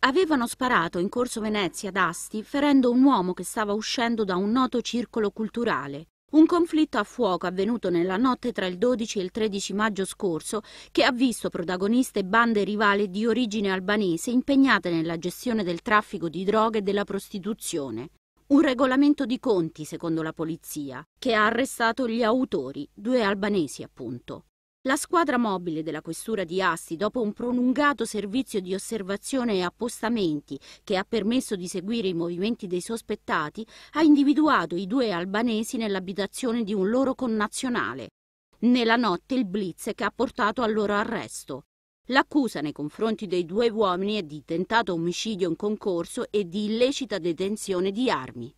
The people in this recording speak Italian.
Avevano sparato in corso Venezia d'Asti ferendo un uomo che stava uscendo da un noto circolo culturale. Un conflitto a fuoco avvenuto nella notte tra il 12 e il 13 maggio scorso che ha visto protagoniste bande rivali di origine albanese impegnate nella gestione del traffico di droghe e della prostituzione. Un regolamento di conti, secondo la polizia, che ha arrestato gli autori, due albanesi appunto. La squadra mobile della questura di Asti, dopo un prolungato servizio di osservazione e appostamenti che ha permesso di seguire i movimenti dei sospettati, ha individuato i due albanesi nell'abitazione di un loro connazionale. Nella notte il blitz che ha portato al loro arresto. L'accusa nei confronti dei due uomini è di tentato omicidio in concorso e di illecita detenzione di armi.